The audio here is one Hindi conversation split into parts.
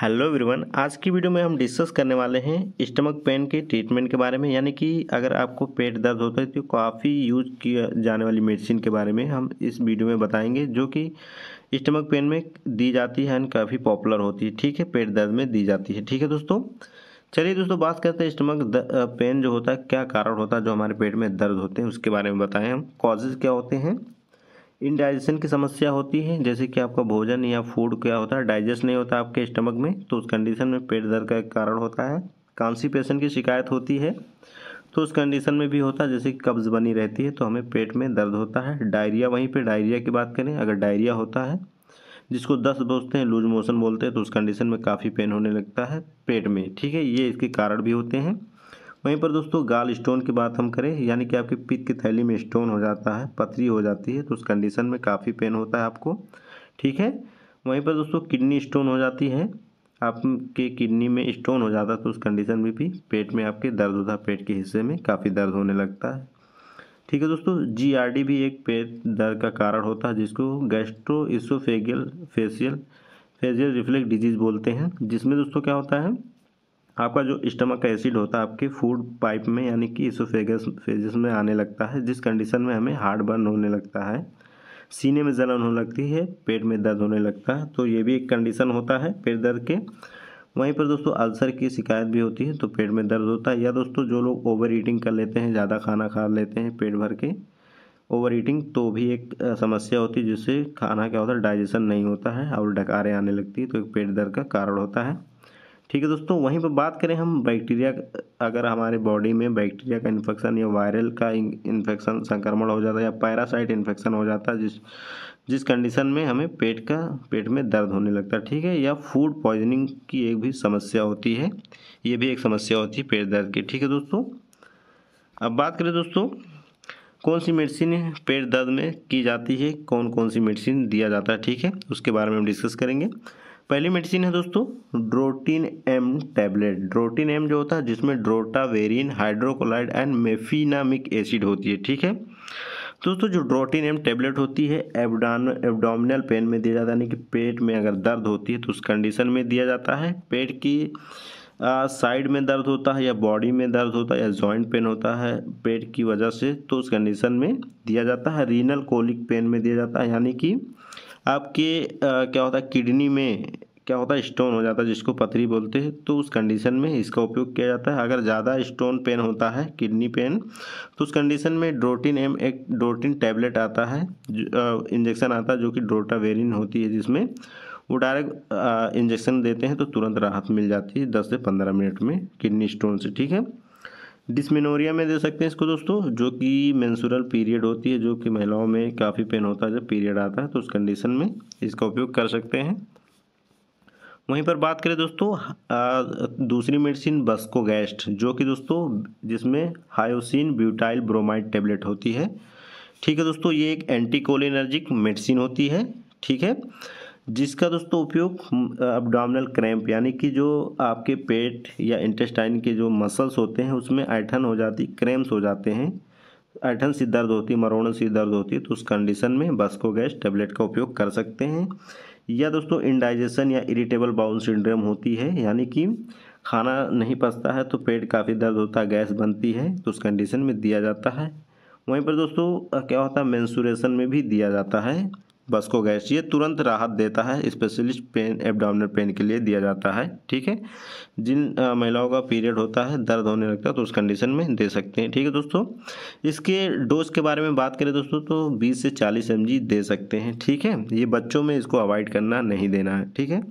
हेलो एवरीवन आज की वीडियो में हम डिस्कस करने वाले हैं स्टमक पेन के ट्रीटमेंट के बारे में यानी कि अगर आपको पेट दर्द होता है तो काफ़ी यूज किया जाने वाली मेडिसिन के बारे में हम इस वीडियो में बताएंगे जो कि स्टमक पेन में दी जाती है एंड काफ़ी पॉपुलर होती है ठीक है पेट दर्द में दी जाती है ठीक है दोस्तों चलिए दोस्तों बात करते हैं स्टमक पेन जो होता है क्या कारण होता है जो हमारे पेट में दर्द होते हैं उसके बारे में बताएं हम कॉजेज़ क्या होते हैं इनडाइजेशन की समस्या होती है जैसे कि आपका भोजन या फूड क्या होता है डाइजेस्ट नहीं होता आपके स्टमक में तो उस कंडीशन में पेट दर्द का एक कारण होता है पेशेंट की शिकायत होती है तो उस कंडीशन में भी होता है जैसे कब्ज़ बनी रहती है तो हमें पेट में दर्द होता है डायरिया वहीं पर डायरिया की बात करें अगर डायरिया होता है जिसको दस बोलते हैं लूज मोशन बोलते हैं तो उस कंडीशन में काफ़ी पेन होने लगता है पेट में ठीक है ये इसके कारण भी होते हैं वहीं पर दोस्तों गाल स्टोन की बात हम करें यानी कि आपकी पित्त की थैली में स्टोन हो जाता है पथरी हो जाती है तो उस कंडीशन में काफ़ी पेन होता है आपको ठीक है वहीं पर दोस्तों किडनी स्टोन हो जाती है आपके किडनी में स्टोन हो जाता है तो उस कंडीशन में भी पेट में आपके दर्द होता है पेट के हिस्से में काफ़ी दर्द होने लगता है ठीक है दोस्तों जीआरडी भी एक पेट दर्द का कारण होता है जिसको gastro oesophageal facial facial reflect disease बोलते हैं जिसमें दोस्तों क्या होता है आपका जो स्टमक का एसिड होता है आपके फूड पाइप में यानी कि इसोफेगस फेजिस में आने लगता है जिस कंडीशन में हमें हार्ड बर्न होने लगता है सीने में जलन होने लगती है पेट में दर्द होने लगता है तो ये भी एक कंडीशन होता है पेट दर्द के वहीं पर दोस्तों अल्सर की शिकायत भी होती है तो पेट में दर्द होता है या दोस्तों जो लोग ओवर ईटिंग कर लेते हैं ज़्यादा खाना खा लेते हैं पेट भर के ओवर ईटिंग तो भी एक समस्या होती है जिससे खाना क्या होता है डाइजेशन नहीं होता है और डकारें आने लगती है तो एक पेट दर्द का कारण होता है ठीक है दोस्तों वहीं पर बात करें हम बैक्टीरिया अगर हमारे बॉडी में बैक्टीरिया का इन्फेक्शन या वायरल का इन्फेक्शन संक्रमण हो जाता है या पैरासाइट इन्फेक्शन हो जाता है जिस जिस कंडीशन में हमें पेट का पेट में दर्द होने लगता है ठीक है या फूड पॉइजनिंग की एक भी समस्या होती है ये भी एक समस्या होती है पेट दर्द की ठीक है दोस्तों अब बात करें दोस्तों कौन सी मेडिसिन पेट दर्द में की जाती है कौन कौन सी मेडिसिन दिया जाता है ठीक है उसके बारे में हम डिस्कस करेंगे पहली मेडिसिन है दोस्तों Drotin M tablet Drotin M जो होता है जिसमें drotaverine hydrochloride and mefenamic acid होती है ठीक है दोस्तों जो ड्रोटिन एम टेबलेट होती है एबडान एबडोमिनल पेन में दिया जाता है यानी कि पेट में अगर दर्द होती है तो उस कंडीशन में दिया जाता है पेट की साइड में दर्द होता है या बॉडी में दर्द होता है या जॉइंट पेन होता है पेट की वजह से तो उस कंडीशन में दिया जाता है रीनल कोलिक पेन में दिया जाता है यानी कि आपके आ, क्या होता है किडनी में क्या होता है स्टोन हो जाता है जिसको पथरी बोलते हैं तो उस कंडीशन में इसका उपयोग किया जाता है अगर ज़्यादा स्टोन पेन होता है किडनी पेन तो उस कंडीशन में ड्रोटिन एम एक ड्रोटिन टैबलेट आता है इंजेक्शन आता है जो कि ड्रोटावेरिन होती है जिसमें वो डायरेक्ट इंजेक्शन देते हैं तो तुरंत राहत मिल जाती है दस से पंद्रह मिनट में किडनी स्टोन से ठीक है डिसमिनोरिया में दे सकते हैं इसको दोस्तों जो कि मैंसुरल पीरियड होती है जो कि महिलाओं में काफ़ी पेन होता है जब पीरियड आता है तो उस कंडीशन में इसका उपयोग कर सकते हैं वहीं पर बात करें दोस्तों दूसरी मेडिसिन गैस्ट जो कि दोस्तों जिसमें हायोसिन ब्यूटाइल ब्रोमाइड टेबलेट होती है ठीक है दोस्तों ये एक एंटीकोलिनर्जिक मेडिसिन होती है ठीक है जिसका दोस्तों उपयोग अबडामनल क्रैम्प यानी कि जो आपके पेट या इंटेस्टाइन के जो मसल्स होते हैं उसमें ऐठन हो जाती क्रैम्प्स हो जाते हैं ऐठन सी दर्द होती है मरोड़न सी दर्द होती है तो उस कंडीशन में बस्को गैस टेबलेट का उपयोग कर सकते हैं या दोस्तों इंडाइजेशन या इरिटेबल बाउल सिंड्रोम होती है यानी कि खाना नहीं पसता है तो पेट काफ़ी दर्द होता है गैस बनती है तो उस कंडीशन में दिया जाता है वहीं पर दोस्तों क्या होता है मैंसूरेशन में भी दिया जाता है बस को गैस ये तुरंत राहत देता है स्पेशलिस्ट पेन एबडामिनल पेन के लिए दिया जाता है ठीक है जिन महिलाओं का पीरियड होता है दर्द होने लगता है तो उस कंडीशन में दे सकते हैं ठीक है दोस्तों इसके डोज के बारे में बात करें दोस्तों तो बीस से चालीस एम दे सकते हैं ठीक है ये बच्चों में इसको अवॉइड करना नहीं देना है ठीक है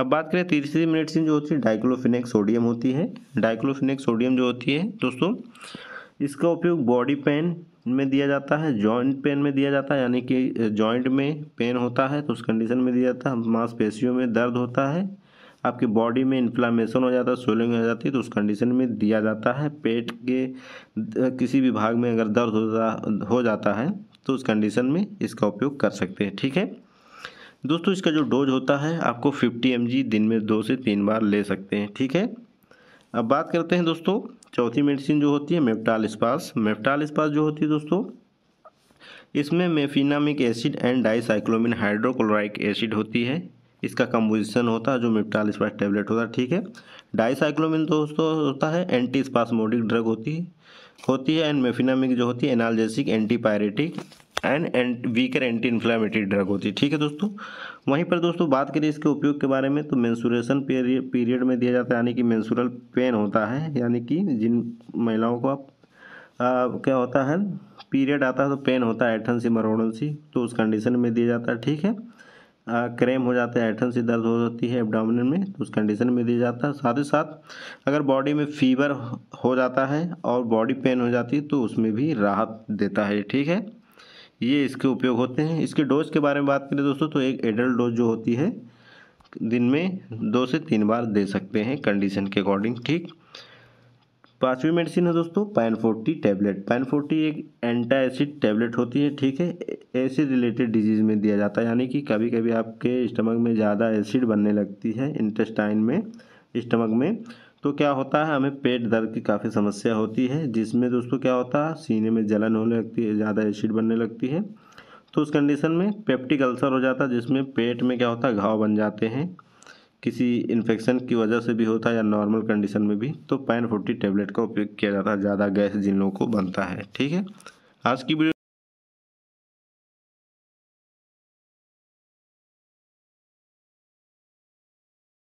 अब बात करें तीसरी मेडिसिन जो होती है डाइक्लोफिनिक सोडियम होती है डाइक्लोफिनक सोडियम जो होती है दोस्तों इसका उपयोग बॉडी पेन में दिया जाता है जॉइंट पेन में दिया जाता है यानी कि जॉइंट में पेन होता है तो उस कंडीशन में दिया जाता है मांसपेशियों में दर्द होता है आपकी बॉडी में इन्फ्लामेशन हो जाता है सोलिंग हो जाती है तो उस कंडीशन में दिया जाता है पेट के किसी भी भाग में अगर दर्द होता हो जाता है तो उस कंडीशन में इसका उपयोग कर सकते हैं ठीक है दोस्तों इसका जो डोज होता है आपको 50 एम दिन में दो से तीन बार ले सकते हैं ठीक है अब बात करते हैं दोस्तों चौथी मेडिसिन जो होती है मेफ्टाल इस्पास मेफ्टाल इस्पास जो होती है दोस्तों इसमें mefenamic acid and dicyclomine hydrochloric acid होती है इसका कंपोजिशन होता है जो मिप्टाल स्पास टेबलेट होता है ठीक है डाइसाइक्लोमिन तो दोस्तों होता है एंटी स्पासमोडिक ड्रग होती है होती है एंड मेफिनामिक जो होती है analgesic antipyretic and ant weaker anti inflammatory drug होती है ठीक है दोस्तों वहीं पर दोस्तों बात करें इसके उपयोग के बारे में तो मैंसुरेशन पीरियड में दिया जाता है यानी कि मैंसुरल पेन होता है यानी कि जिन महिलाओं को आप आ, क्या होता है पीरियड आता है तो पेन होता है ऐठन सी मरोड़न सी तो उस कंडीशन में दिया जाता है ठीक है क्रेम हो जाता है ऐठन सी दर्द हो जाती है एबडामिन में तो उस कंडीशन में दिया जाता है साथ ही साथ अगर बॉडी में फीवर हो जाता है और बॉडी पेन हो जाती है तो उसमें भी राहत देता है ठीक है ये इसके उपयोग होते हैं इसके डोज के बारे में बात करें दोस्तों तो एक एडल्ट डोज जो होती है दिन में दो से तीन बार दे सकते हैं कंडीशन के अकॉर्डिंग ठीक पांचवी मेडिसिन है दोस्तों Pan forty tablet Pan forty एक एंटा एसिड टैबलेट होती है ठीक है एसिड रिलेटेड डिजीज़ में दिया जाता है यानी कि कभी कभी आपके स्टमक में ज़्यादा एसिड बनने लगती है इंटेस्टाइन में स्टमक में तो क्या होता है हमें पेट दर्द की काफ़ी समस्या होती है जिसमें दोस्तों क्या होता है सीने में जलन होने लगती है ज़्यादा एसिड बनने लगती है तो उस कंडीशन में पेप्टिक अल्सर हो जाता है जिसमें पेट में क्या होता है घाव बन जाते हैं किसी इन्फेक्शन की वजह से भी होता है या नॉर्मल कंडीशन में भी तो पैन फोर्टी टेबलेट का उपयोग किया जाता है ज़्यादा गैस जिन लोगों को बनता है ठीक है आज की वीडियो